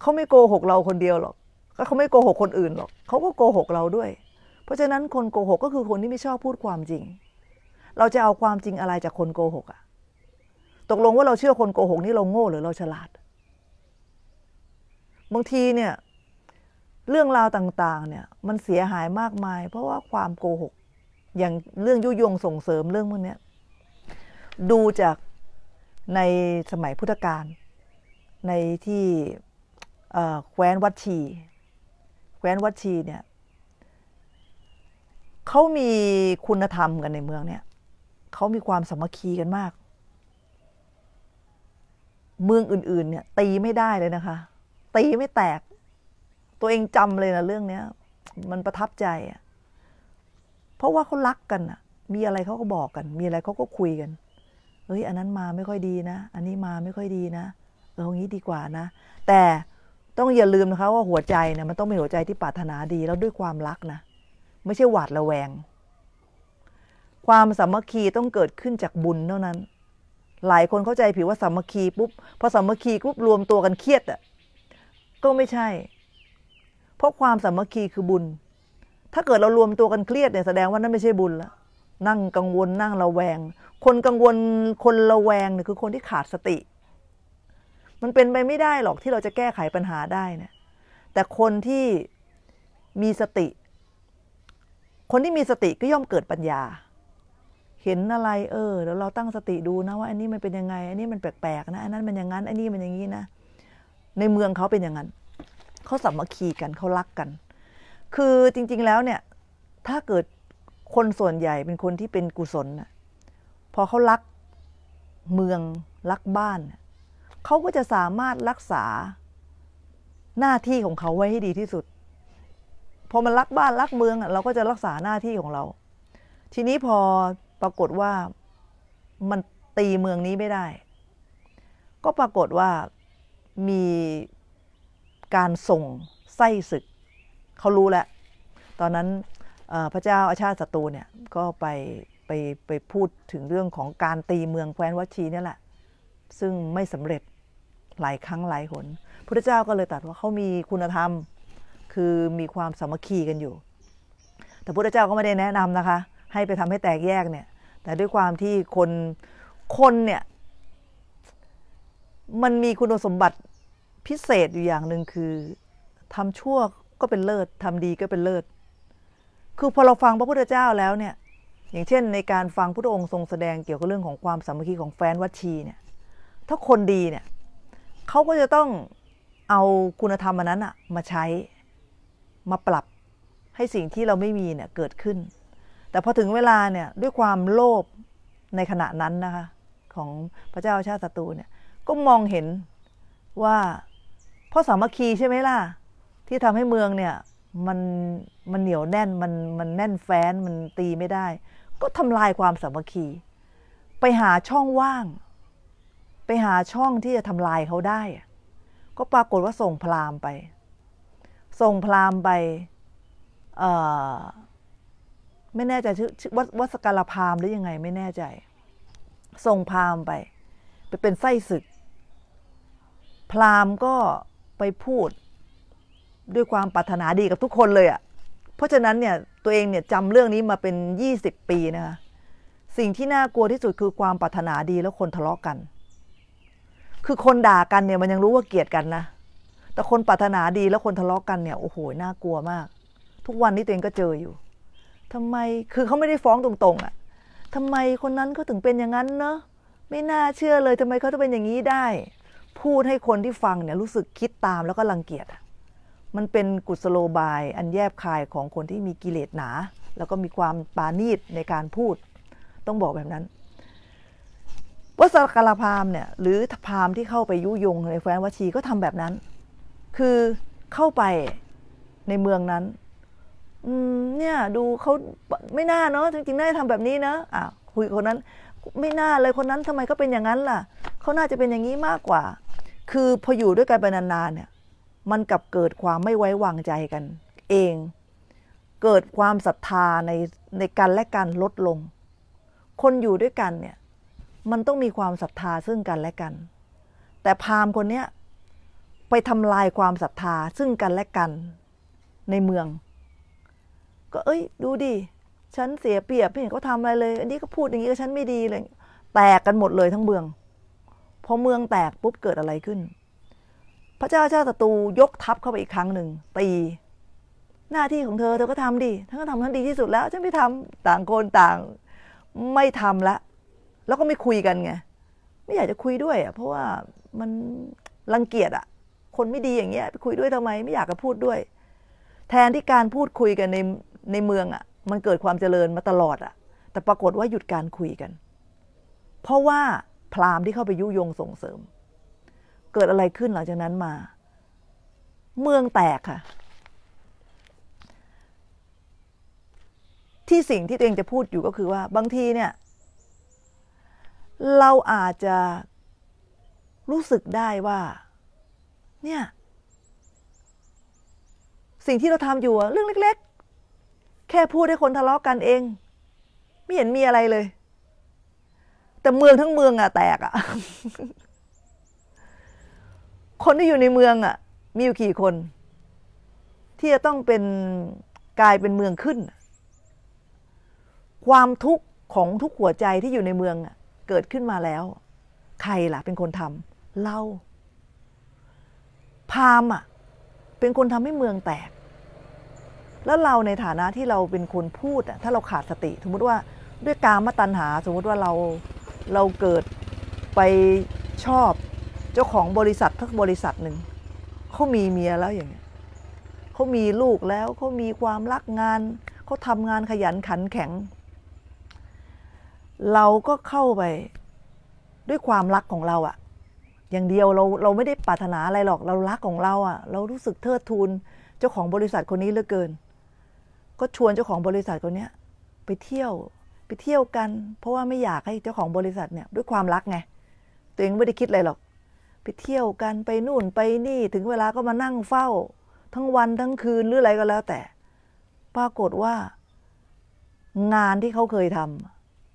เขาไม่โกหกเราคนเดียวหรอกก็เขาไม่โกหกคนอื่นหรอกเขาก็โกหกเราด้วย เพราะฉะนั้นคนโกหกก็คือคนที่ไม่ชอบพูดความจริงเราจะเอาความจริงอะไรจากคนโกหกอะตกลงว่าเราเชื่อคนโกหกนี่เราโง่หรือเราฉลาด บางทีเนี่ย เรื่องราวต่างๆ เนี่ย มันเสียหายมากมาย เพราะว่าความโกหก อย่างเรื่องยุยงส่งเสริมเรื่องพวกนี้ดูจากในสมัยพุทธกาลในที่แคว้นวัดชี แคว้นวัดชีเนี่ย เขามีคุณธรรมกันในเมืองเนี่ยเขามีความสมัคคีกันมาก เมืองอื่น ๆเนี่ย ตีไม่ได้เลยนะคะ ตีไม่แตก ตัวเองจำเลยนะเรื่องนี้มันประทับใจอะเพราะว่าเขารักกันอะมีอะไรเขาก็บอกกัน มีอะไรเขาก็คุยกันเฮ้ยอันนั้นมาไม่ค่อยดีนะอันนี้มาไม่ค่อยดีนะเอองี้ดีกว่านะแต่ต้องอย่าลืมนะคะว่าหัวใจเนี่ยมัน ต้องเป็นหัวใจที่ปรารถนาดีแล้วด้วยความรักนะไม่ใช่หวาดระแวงความสามัคคีต้องเกิดขึ้นจากบุญเท่านั้น หลายคนเข้าใจผิดว่าสามัคคีปุ๊บพอสามัคคีปุ๊บรวมตัวกันเครียดอ่ะก็ไม่ใช่ เพราะความสามัคคีคือบุญ ถ้าเกิดเรารวมตัวกันเครียดเนี่ยแสดงว่านั่นไม่ใช่บุญละนั่งกังวลนั่งระแวง คนกังวลคนระแวงเนี่ยคือคนที่ขาดสติ มันเป็นไปไม่ได้หรอกที่เราจะแก้ไขปัญหาได้นะแต่คนที่มีสติ คนที่มีสติก็ย่อมเกิดปัญญาเห็นอะไรเออเดี๋ยวเราตั้งสติดูนะว่าอันนี้มันเป็นยังไงอันนี้มันแปลกๆนะอันนั้นมันอย่างนั้น อันนี้มันอย่างนี้นะ ในเมืองเขาเป็นอย่างนั้นเขาสามัคคีกันเขารักกัน คือจริง ๆแล้วเนี่ย ถ้าเกิดคนส่วนใหญ่เป็นคนที่เป็นกุศลนะพอเขารักเมืองรักบ้านเขาก็จะสามารถรักษาหน้าที่ของเขาไว้ให้ดีที่สุด พอมันรักบ้านรักเมืองเราก็จะรักษาหน้าที่ของเรา ทีนี้พอปรากฏว่ามันตีเมืองนี้ไม่ได้ ก็ปรากฏว่ามีการส่งไส้ศึก เขารู้แล้วตอนนั้นพระเจ้าอาชาติศัตรูเนี่ยก็ไป ไปไปพูดถึงเรื่องของการตีเมืองแคว้นวัชีนี่แหละ ซึ่งไม่สำเร็จหลายครั้งหลายหน พระเจ้าก็เลยตัดว่าเขามีคุณธรรม คือมีความสามัคคีกันอยู่ แต่พระเจ้าก็ไม่ได้แนะนำนะคะให้ไปทำให้แตกแยกเนี่ย แต่ด้วยความที่คน คนเนี่ย มันมีคุณสมบัติพิเศษอยู่อย่างหนึ่งคือทำชั่วก็เป็นเลิศทำดีก็เป็นเลิศ คือพอเราฟังพระพุทธเจ้าแล้วเนี่ย อย่างเช่นในการฟังพระองค์ทรงแสดงเกี่ยวกับเรื่องของความสามัคคีของแฟนวัชีเนี่ย ถ้าคนดีเนี่ย เขาก็จะต้องเอาคุณธรรมอันนั้นอะมาใช้ มาปรับให้สิ่งที่เราไม่มีเนี่ยเกิดขึ้นแต่พอถึงเวลาเนี่ยด้วยความโลภในขณะนั้นนะคะของพระเจ้าชาติศัตรูเนี่ย ก็มองเห็นว่า เพราะสามัคคีใช่ไหมล่ะ ที่ทำให้เมืองเนี่ย มันมันเหนียวแน่นมันมันแน่นแฟ้นมันตีไม่ได้ ก็ทำลายความสามัคคี ไปหาช่องว่าง ไปหาช่องที่จะทำลายเขาได้ก็ปรากฏว่าส่งพราหมณ์ไป ส่งพราหมณ์ไป เอ่อไม่แน่ใจชื่อวัดวัดสกาลพามหรือยังไง ไม่แน่ใจส่งพามไป ไปเป็นไส้ศึก พรามก็ไปพูดด้วยความปรารถนาดีกับทุกคนเลยอะ่ะเพราะฉะนั้นเนี่ยตัวเองเนี่ยจำเรื่องนี้มาเป็น 20 ปีนะคะสิ่งที่น่ากลัวที่สุดคือความปรารถนาดีแล้วคนทะเลาะกกัน คือคนด่ากันเนี่ยมันยังรู้ว่าเกลียดกันนะ แต่คนปรารถนาดีแล้วคนทะเลาะกกันเนี่ยโอ้โหน่ากลัวมาก ทุกวันนี้ตัวเองก็เจออยู่ทำไม คือเขาไม่ได้ฟ้องตรงๆ อะ่ะทำไมคนนั้นเขาถึงเป็นอย่างนั้นเนอะ ไม่น่าเชื่อเลย ทำไมเขาจะเป็นอย่างนี้ได้ พูดให้คนที่ฟัง เนี่ย รู้สึกคิดตามแล้วก็รังเกียจมันเป็นกุศโลบายอันแยบคายของคนที่มีกิเลสหนา แล้วก็มีความปาณีตในการพูด ต้องบอกแบบนั้น วสกลพามเนี่ย หรือพามที่เข้าไปยุยงในแฟนวชีก็ทำแบบนั้น คือเข้าไปในเมืองนั้นอืมเนี่ยดูเขาไม่น่าเนาะจริงๆ น่าจะทำแบบนี้เนาะอ่ะคุยคนนั้น ไม่น่าเลยคนนั้นทำไมก็เป็นอย่างนั้นล่ะเขาน่าจะเป็นอย่างนี้มากกว่า คือพออยู่ด้วยกันไปนานๆเนี่ย มันกลับเกิดความไม่ไว้วางใจกัน เอง เกิดความศรัทธาในในกันและกันลดลง คนอยู่ด้วยกันเนี่ย มันต้องมีความศรัทธาซึ่งกันและกัน แต่พามคนเนี้ยไปทำลายความศรัทธาซึ่งกันและกันในเมืองก็เอ้ย ดูดิฉันเสียเปรียบไม่เห็นเขาทำอะไรเลยอันนี้ก็พูดอย่างนี้กับฉันไม่ดีเลย แตกกันหมดเลยทั้งเมืองพอเมืองแตกปุ๊บเกิดอะไรขึ้น พระเจ้าชาติศัตรูยกทัพเข้าไปอีกครั้งหนึ่งตี หน้าที่ของเธอเธอก็ทำดี่านก็ทำทั้งดีที่สุดแล้วฉันไม่ทำต่างคนต่าง ไม่ทำละ แล้วก็ไม่คุยกันไงไม่อยากจะคุยด้วยอ่ะเพราะว่ามันรังเกียจอ่ะคนไม่ดีอย่างเงี้ยไปคุยด้วยทำไม ไม่อยากจะพูดด้วย แทนที่การพูดคุยกันในในเมืองอะ่ะ มันเกิดความเจริญมาตลอดอะ่ะ แต่ปรากฏว่าหยุดการคุยกัน เพราะว่า พราหมณ์ที่เข้าไปยุยงส่งเสริม เกิดอะไรขึ้นหลังจากนั้นมา เมืองแตกค่ะ ที่สิ่งที่ตัวเองจะพูดอยู่ก็คือว่า บางทีเนี่ย เราอาจจะรู้สึกได้ว่า เนี่ย สิ่งที่เราทำอยู่เรื่องเล็กแค่พูดให้คนทะเลาะกันเอง ไม่เห็นมีอะไรเลย แต่เมืองทั้งเมืองอะแตกอะคนที่อยู่ในเมืองอะมีอยู่กี่คน ที่จะต้องเป็นกลายเป็นเมืองขึ้น ความทุกข์ของทุกหัวใจที่อยู่ในเมืองอะเกิดขึ้นมาแล้ว ใครล่ะ เป็นคนทำเล่า พามอะเป็นคนทำให้เมืองแตกแล้วเราในฐานะที่เราเป็นคนพูดถ้าเราขาดสติ สมมติว่าด้วยการมาตัญหา สมมติว่าเราเราเกิดไปชอบเจ้าของบริษัททักบริษัทหนึ่ง เขามีเมียแล้วอย่างเงี้ยเขามีลูกแล้วเขามีความรักงาน เขาทำงานขยันขันแข็ง เราก็เข้าไปด้วยความรักของเราอะ อย่างเดียวเราเราไม่ได้ปรารถนาอะไรหรอก เรารักของเราอะเรารู้สึกเทิดทูนเจ้าของบริษัทคนนี้เหลือเกินก็ชวนเจ้าของบริษัทคนนี้ไปเที่ยว ไปเที่ยวกัน เพราะว่าไม่อยากให้เจ้าของบริษัทเนี่ย ด้วยความรักไงตัวเองไม่ได้คิดอะไรหรอก ไปเที่ยวกันไปนู่นไปนี่ถึงเวลาก็มานั่งเฝ้าทั้งวันทั้งคืนหรืออะไรก็แล้ว แต่ ปรากฏว่า งานที่เขาเคยท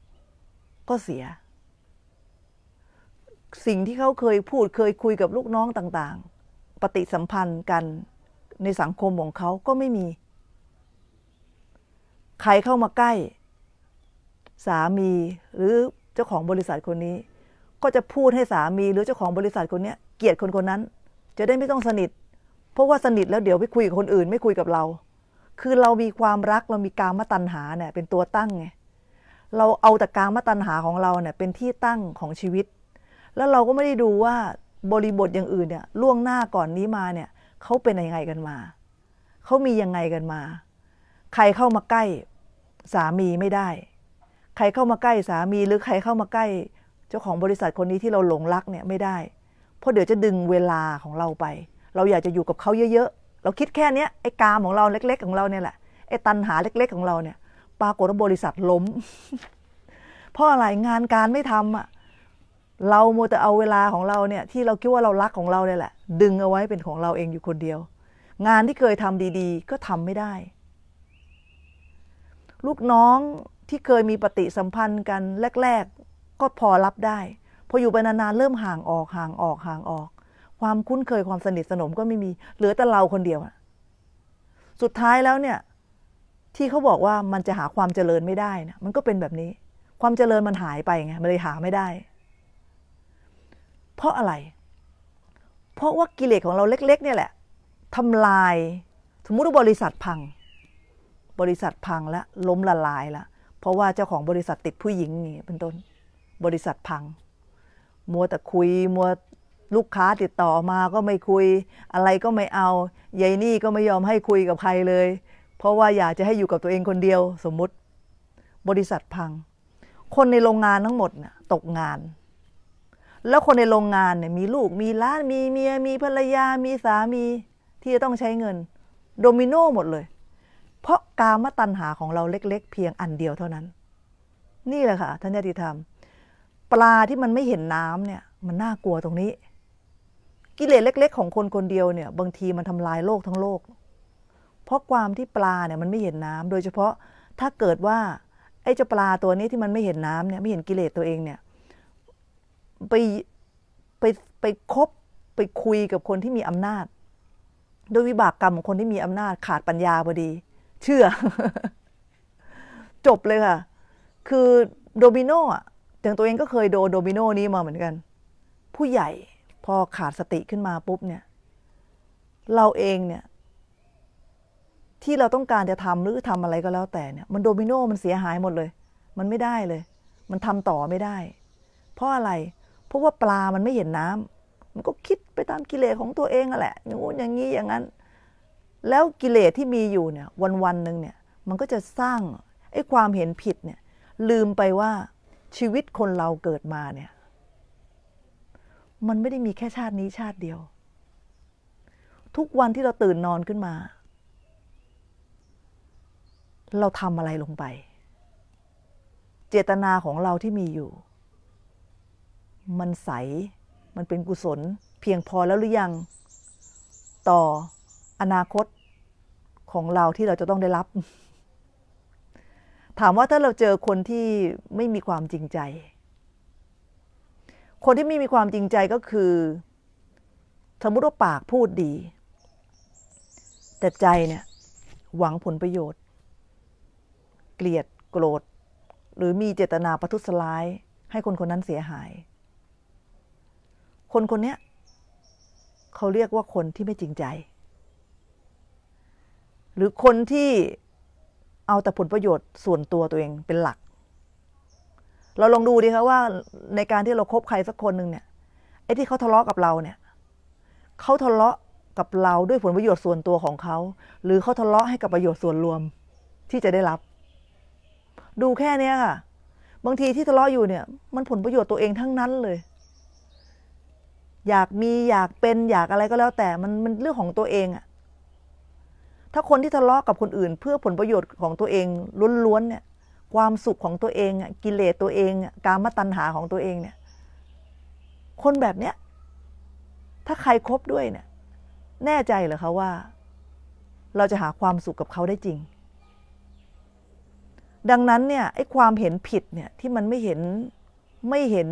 ำก็เสีย สิ่งที่เขาเคยพูดเคยคุยกับลูกน้องต่างๆ ปฏิสัมพันธ์กันในสังคมของเขา ก็ไม่มีใครเข้ามาใกล้ สามีหรือเจ้าของบริษัทคนนี้ ก็จะพูดให้สามีหรือเจ้าของบริษัทคนนี้เกลียดคนคนนั้น จะได้ไม่ต้องสนิท เพราะว่าสนิท แล้วเดี๋ยวไปคุยกับคนอื่นไม่คุยกับเรา คือเรามีความรักเรามีการมตัณหาเนี่ย เป็นตัวตั้งไงเราเอาแต่การมตัณหาของเราเนี่ย เป็นที่ตั้งของชีวิต แล้วเราก็ไม่ได้ดูว่าบริบทอย่างอื่นเนี่ย ล่วงหน้าก่อนนี้มาเนี่ยเขาเป็นยังไงกันมาเขามียังไงกันมา ใครเข้ามาใกล้สามีไม่ได้ ใครเข้ามาใกล้สามีหรือใครเข้ามาใกล้ เจ้าของบริษัทคนนี้ที่เราหลงรักเนี่ยไม่ได้ เพราะเดี๋ยวจะดึงเวลาของเราไป เราอยากจะอยู่กับเขาเยอะๆเราคิดแค่นี้ไอ้กามของเราเล็ก ๆของเราเนี่ยแหละไอ้ตันหาเล็กๆของเราเนี่ยปรากฏว่าบริษัทล้มเพราะอะไรงานการไม่ทำอ่ะเราโมแต่เอาเวลาของเรา เนี่ย ที่เราคิดว่าเรารักของเราเนี่ยแหละดึงเอาไว้เป็นของเราเองอยู่คนเดียว งานที่เคยทำดี ๆ ก็ทำไม่ได้ลูกน้องที่เคยมีปฏิสัมพันธ์กันแรกๆ ก็พอรับได้พออยู่ไปนานๆเริ่มห่างออกห่างออกห่างออก ความคุ้นเคยความสนิทสนมก็ไม่มี เหลือแต่เราคนเดียวอะสุดท้ายแล้วเนี่ย ที่เขาบอกว่ามันจะหาความเจริญไม่ได้นะมันก็เป็นแบบนี้ ความเจริญมันหายไปไงมันเลยหาไม่ได้ เพราะอะไร เพราะว่ากิเลสของเราเล็ก ๆ เนี่ยแหละทำลายสมมติว่าบริษัทพังบริษัทพังละล้มละลายละ เพราะว่าเจ้าของบริษัทติดผู้หญิงนี่เป็นต้นบริษัทพังมัวแต่คุยมัวลูกค้าติดต่อมาก็ไม่คุย อะไรก็ไม่เอาใยนี่ก็ไม่ยอมให้คุยกับใครเลย เพราะว่าอยากจะให้อยู่กับตัวเองคนเดียว สมมุติ บริษัทพัง คนในโรงงานทั้งหมดน่ะตกงาน แล้วคนในโรงงานเนี่ยมีลูก มีล้านมีเมียมีภรรยามีสามีที่จะต้องใช้เงิน โดมิโนหมดเลยเพราะกามตัณหาของเราเล็ก ๆ เพียงอันเดียวเท่านั้น นี่แหละค่ะท่านญาติธรรม ปลาที่มันไม่เห็นน้ำเนี่ย มันน่ากลัวตรงนี้ กิเลสเล็ก ๆ ของคนคนเดียวเนี่ย บางทีมันทำลายโลกทั้งโลก เพราะความที่ปลาเนี่ยมันไม่เห็นน้ำ โดยเฉพาะถ้าเกิดว่า ไอ้เจ้าปลาตัวนี้ที่มันไม่เห็นน้ำเนี่ย ไม่เห็นกิเลสตัวเองเนี่ย ไปไปไปคบไปคุยกับคนที่มีอำนาจ โดยวิบากกรรมของคนที่มีอำนาจขาดปัญญาพอดีเชื่อ จบเลยค่ะ คือโดมิโนอ่ะอย่างตัวเองก็เคยโดนโดมิโนนี้มาเหมือนกัน ผู้ใหญ่พอขาดสติขึ้นมาปุ๊บเนี่ย เราเองเนี่ย ที่เราต้องการจะทำหรือทำอะไรก็แล้วแต่เนี่ย มันโดมิโนมันเสียหายหมดเลย มันไม่ได้เลย มันทำต่อไม่ได้เพราะอะไรเพราะว่าปลามันไม่เห็นน้ำมันก็คิดไปตามกิเลสขของตัวเองอะแหละอย่างู้นอย่างนี้อย่างนั้นแล้วกิเลสที่มีอยู่เนี่ย วันวันหนึ่งเนี่ย มันก็จะสร้าง ไอ้ความเห็นผิดเนี่ย ลืมไปว่า ชีวิตคนเราเกิดมาเนี่ย มันไม่ได้มีแค่ชาตินี้ชาติเดียว ทุกวันที่เราตื่นนอนขึ้นมา เราทำอะไรลงไป เจตนาของเราที่มีอยู่ มันใสมันเป็นกุศล เพียงพอแล้วหรือยังต่ออนาคตของเราที่เราจะต้องได้รับ ถามว่าถ้าเราเจอคนที่ไม่มีความจริงใจ คนที่ไม่มีความจริงใจก็คือสมมติว่าปากพูดดี แต่ใจเนี่ย หวังผลประโยชน์ เกลียดโกรธ หรือมีเจตนาประทุษร้าย ให้คนคนนั้นเสียหาย คนคนนี้เขาเรียกว่าคนที่ไม่จริงใจหรือคนที่เอาแต่ผลประโยชน์ส่วนตัวตัวเองเป็นหลัก เราลองดูดีครับว่า ในการที่เราครบใครสักคนหนึ่งเนี่ยไอ้ที่เขาทะเลาะกับเราเนี่ยเขาทะเลาะกับเราด้วยผลประโยชน์ส่วนตัวของเขาหรือเขาทะเลาะให้กับประโยชน์ส่วนรวมที่จะได้รับ ดูแค่เนี้ยค่ะบางทีที่ทะเลาะอยู่เนี่ย มันผลประโยชน์ตัวเองทั้งนั้นเลย อยากมีอยากเป็นอยากอะไรก็แล้วแต่มันมันเรื่องของตัวเองอะถ้าคนที่ทะเลาะกับคนอื่น เพื่อผลประโยชน์ของตัวเองล้วนๆเนี่ย ความสุขของตัวเอง กิเลสตัวเองการมตัณหาของตัวเองเนี่ย คนแบบเนี้ยถ้าใครครบด้วยเนี่ย แน่ใจเหรอคะว่า เราจะหาความสุขกับเขาได้จริง ดังนั้นเนี่ยไอ้ความเห็นผิดเนี่ยที่มันไม่เห็นไม่เห็น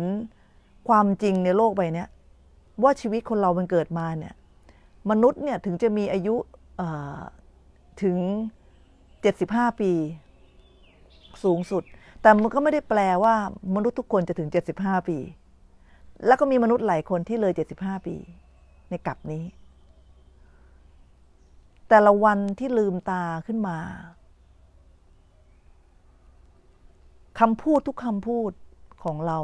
ความจริงในโลกใบนี้ว่าชีวิตคนเรามันเกิดมาเนี่ย มนุษย์เนี่ยถึงจะมีอายุถึง 75 ปี สูงสุด แต่มันก็ไม่ได้แปลว่า มนุษย์ทุกคนจะถึง 75 ปี แล้วก็มีมนุษย์หลายคนที่เลย 75 ปี ในกลับนี้ แต่ละวันที่ลืมตาขึ้นมา คำพูดทุกคำพูดของเรา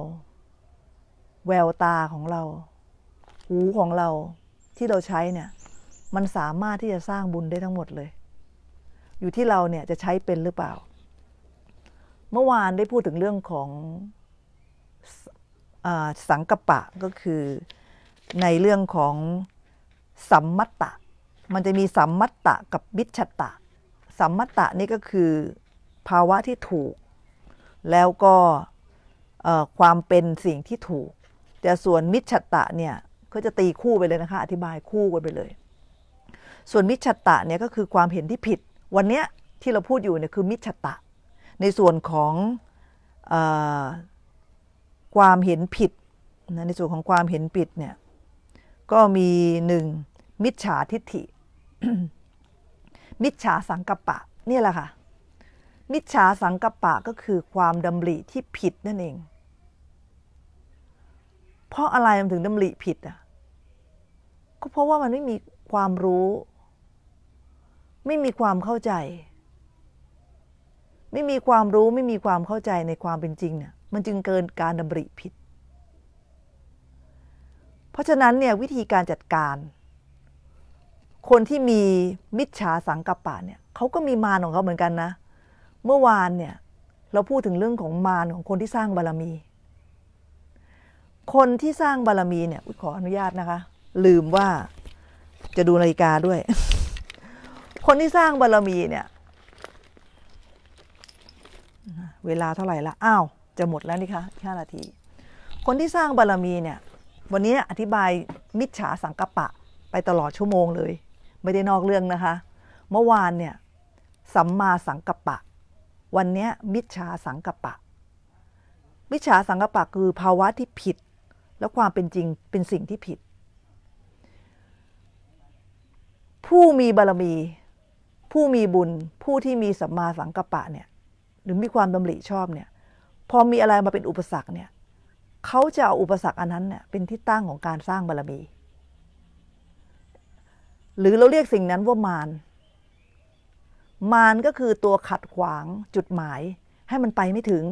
แววตาของเรา หูของเราที่เราใช้เนี่ย มันสามารถที่จะสร้างบุญได้ทั้งหมดเลยอยู่ที่เราเนี่ยจะใช้เป็นหรือเปล่า เมื่อวานได้พูดถึงเรื่องของอสังกปะก็คือในเรื่องของสัมมัตตะ มันจะมีสัมมัตตะกับมิชตะ สัมมัตตะนี่ก็คือภาวะที่ถูก แล้วก็ความเป็นสิ่งที่ถูก แต่ส่วนมิชตะเนี่ยก็จะตีคู่ไปเลยนะคะ อธิบายคู่กันไปเลย ส่วนมิชตะเนี่ยก็คือความเห็นที่ผิดวันนี้ที่เราพูดอยู่เนี่ยคือ มิจฉตะ ในส่วนของอความเห็นผิดนะในส่วนของความเห็นผิด เนี่ย ก็มีหนึ่ง มิจฉาทิฏฐิ มิจฉาสังกปะนี่แหละค่ะ มิจฉาสังกปะก็คือความดำริที่ผิดนั่นเอง เพราะอะไรมันถึงดำริผิดอ่ะก็เพราะว่ามันไม่มีความรู้ไม่มีความเข้าใจ ไม่มีความรู้ ไม่มีความเข้าใจในความเป็นจริงเนี่ย มันจึงเกินการดำริผิด เพราะฉะนั้นเนี่ยวิธีการจัดการ คนที่มีมิจฉาสังกัปปะเนี่ย เขาก็มีมารของเขาเหมือนกันนะ เมื่อวานเนี่ยเราพูดถึงเรื่องของมารของคนที่สร้างบารมี คนที่สร้างบารมีเนี่ยขออนุญาตนะคะ ลืมว่าจะดูนาฬิกาด้วยคนที่สร้างบารรมีเนี่ยเวลาเท่าไหร่ละอ้าวจะหมดแล้วนี่คะห้านาที คนที่สร้างบารรมีเนี่ยวันนี้อธิบายมิจฉาสังกปะไปตลอดชั่วโมงเลย ไม่ได้นอกเรื่องนะคะ เมื่อวานเนี่ยสัมมาสังกปะ วันนี้มิจฉาสังกปะมิจฉาสังกปะคือภาวะที่ผิดและความเป็นจริงเป็นสิ่งที่ผิด ผู้มีบารรมีผู้มีบุญผู้ที่มีสัมมาสังกัปปะเนี่ยหรือมีความดำริชอบเนี่ยพอมีอะไรมาเป็นอุปสรรคเนี่ยเขาจะเอาอุปสรรคอันนั้นเนี่ยเป็นที่ตั้งของการสร้างบารมี หรือเราเรียกสิ่งนั้นว่ามารมารก็คือตัวขัดขวางจุดหมายให้มันไปไม่ถึง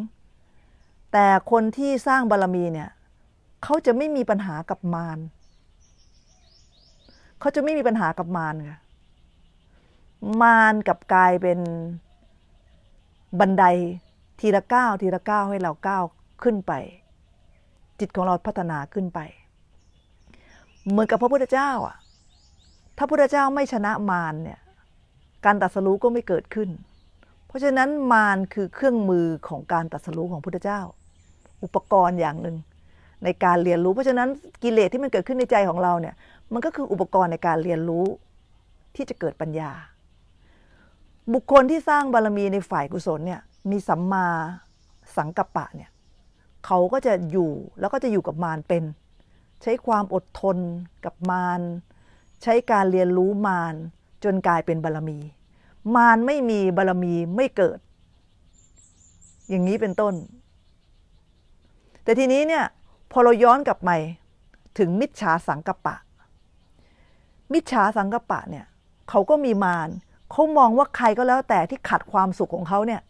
แต่คนที่สร้างบารมีเนี่ยเขาจะไม่มีปัญหากับมารเขาจะไม่มีปัญหากับมารค่ะมารกับกลายเป็นบันไดทีละก้าวทีละก้าวให้เราก้าวขึ้นไปจิตของเราพัฒนาขึ้นไปเหมือนกับพระพุทธเจ้าอ่ะถ้าพระพุทธเจ้าไม่ชนะมารเนี่ยการตัดสู้ก็ไม่เกิดขึ้น เพราะฉะนั้นมารคือเครื่องมือของการตัดสู้ของพุทธเจ้า อุปกรณ์อย่างหนึ่งในการเรียนรู้ เพราะฉะนั้นกิเลสที่มันเกิดขึ้นในใจของเราเนี่ยมันก็คืออุปกรณ์ในการเรียนรู้ที่จะเกิดปัญญาบุคคลที่สร้างบารมีในฝ่ายกุศลเนี่ย มีสัมมาสังกัปปะเนี่ย เขาก็จะอยู่แล้วก็จะอยู่กับมารเป็น ใช้ความอดทนกับมารใช้การเรียนรู้มารจนกลายเป็นบารมี มารไม่มีบารมีไม่เกิด อย่างนี้เป็นต้น แต่ทีนี้เนี่ยพอเราย้อนกลับมปถึงมิจฉาสังกัปปะ มิจฉาสังกัปปะเนี่ย เขาก็มีมารเขามองว่าใครก็แล้วแต่ที่ขัดความสุขของเขาเนี่ย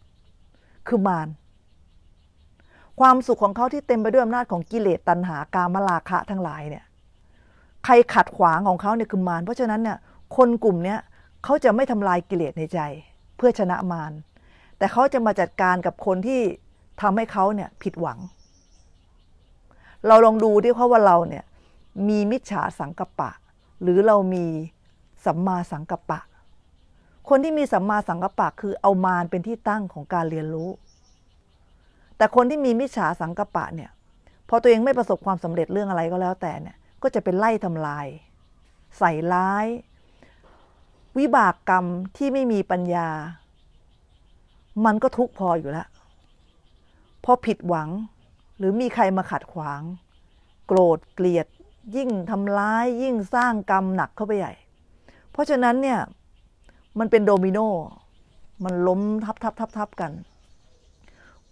คือมารความสุขของเขาที่เต็มไปด้วยอำนาจของกิเลสตัณหากามราคะทั้งหลายเนี่ย ใครขัดขวางของเขาเนี่ยคือมารเพราะฉะนั้นเนี่ยคนกลุ่มเนี้ยเขาจะไม่ทำลายกิเลสในใจ เพื่อชนะมารแต่เขาจะมาจัดการกับคนที่ทำให้เขาเนี่ยผิดหวัง เราลองดูดิเพราะว่าเราเนี่ยมีมิจฉาสังกปะ หรือเรามีสัมมาสังกปะคนที่มีสัมมาสังกัปปะคือเอามารเป็นที่ตั้งของการเรียนรู้ แต่คนที่มีมิจฉาสังกัปปะเนี่ย พอตัวเองไม่ประสบความสำเร็จเรื่องอะไรก็แล้วแต่เนี่ย ก็จะเป็นไล่ทำลาย ใส่ร้าย วิบากกรรมที่ไม่มีปัญญา มันก็ทุกพออยู่แล้วพอผิดหวังหรือมีใครมาขัดขวาง โกรธเกลียดยิ่งทำร้าย ยิ่งสร้างกรรมหนักเข้าไปใหญ่ เพราะฉะนั้นเนี่ยมันเป็นโดมิโน มันล้มทับทับทับทับกัน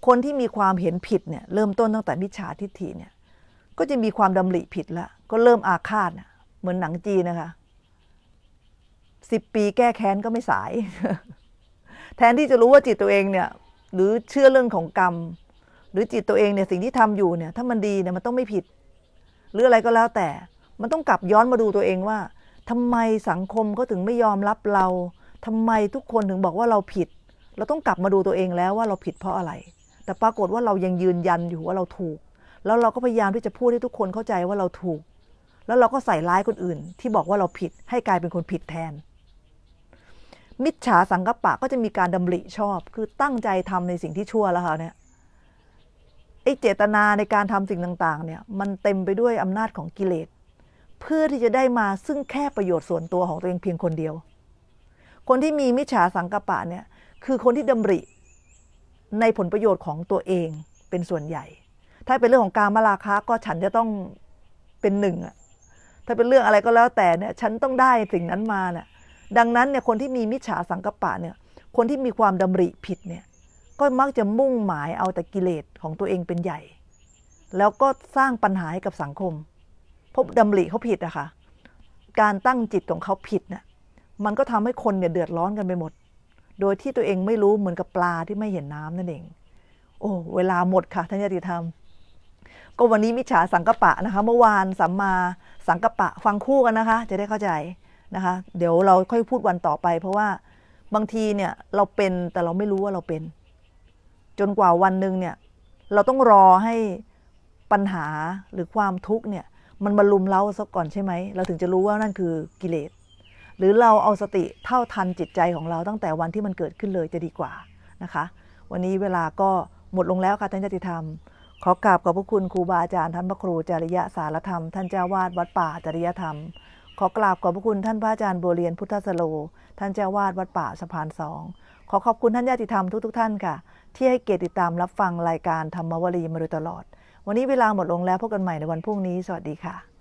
คนที่มีความเห็นผิดเนี่ย เริ่มต้นตั้งแต่มิจฉาทิฏฐิเนี่ย ก็จะมีความดำริผิดละก็เริ่มอาฆาตเหมือนหนังจีนนะคะ สิบปีแก้แค้นก็ไม่สาย แทนที่จะรู้ว่าจิตตัวเองเนี่ย หรือเชื่อเรื่องของกรรม หรือจิตตัวเองเนี่ยสิ่งที่ทำอยู่เนี่ย ถ้ามันดีเนี่ยมันต้องไม่ผิด หรืออะไรก็แล้วแต่ มันต้องกลับย้อนมาดูตัวเองว่า ทำไมสังคมก็ถึงไม่ยอมรับเราทำไมทุกคนถึงบอกว่าเราผิด เราต้องกลับมาดูตัวเองแล้วว่าเราผิดเพราะอะไร แต่ปรากฏว่าเรายังยืนยันอยู่ว่าเราถูก แล้วเราก็พยายามที่จะพูดให้ทุกคนเข้าใจว่าเราถูก แล้วเราก็ใส่ร้ายคนอื่นที่บอกว่าเราผิดให้กลายเป็นคนผิดแทน มิจฉาสังกปะก็จะมีการดำริชอบ คือตั้งใจทำในสิ่งที่ชั่วแล้วค่ะเนี่ยไอ้เจตนาในการทำสิ่งต่างๆเนี่ยมันเต็มไปด้วยอำนาจของกิเลส เพื่อที่จะได้มาซึ่งแค่ประโยชน์ส่วนตัวของตัวเองเพียงคนเดียวคนที่มีมิจฉาสังกปะเนี่ย คือคนที่ดำริในผลประโยชน์ของตัวเองเป็นส่วนใหญ่ ถ้าเป็นเรื่องของการมาราคาก็ฉันจะต้องเป็นหนึ่งอะถ้าเป็นเรื่องอะไรก็แล้วแต่เนี่ย ฉันต้องได้สิ่งนั้นมาเนี่ยดังนั้นเนี่ย คนที่มีมิจฉาสังกปะเนี่ย คนที่มีความดำริผิดเนี่ย ก็มักจะมุ่งหมายเอาแต่กิเลสของตัวเองเป็นใหญ่ แล้วก็สร้างปัญหาให้กับสังคมพบดำริเขาผิดอะคะ่ะการตั้งจิตของเขาผิดเนี่ยมันก็ทำให้คนเนี่ยเดือดร้อนกันไปหมด โดยที่ตัวเองไม่รู้เหมือนกับปลาที่ไม่เห็นน้ำนั่นเอง โอ้เวลาหมดค่ะท่านญาติธรรมก็วันนี้มิจฉาสังกปะนะคะ เมื่อวานสัมมาสังกปะฟังคู่กันนะคะ จะได้เข้าใจนะคะ เดี๋ยวเราค่อยพูดวันต่อไปเพราะว่าบางทีเนี่ยเราเป็นแต่เราไม่รู้ว่าเราเป็น จนกว่าวันหนึ่งเนี่ย เราต้องรอให้ปัญหาหรือความทุกข์เนี่ย มันมาลุมเล้าซะก่อนใช่ไหมเราถึงจะรู้ว่านั่นคือกิเลสหรือเราเอาสติเท่าทันจิตใจของเราตั้งแต่วันที่มันเกิดขึ้นเลยจะดีกว่านะคะ วันนี้เวลาก็หมดลงแล้วค่ะท่านจติธรรม ขอกราบขอบพระคุณครูบาอาจารย์ท่านพระครูจริยาสารธรรม ท่านเจ้าวาดวัดป่าจริยธรรม ขอกราบขอบพระคุณท่านพระอาจารย์บัวเรียนพุทธสโล ท่านเจ้าวาดวัดป่าสะพานสองขอขอบคุณท่านญาติธรรมทุกๆทท่านค่ะ ที่ให้เกียรติติดตามรับฟังรายการธรรมวลีมาโดยตลอด วันนี้เวลาหมดลงแล้วพบกันใหม่ในวันพรุ่งนี้สวัสดีค่ะ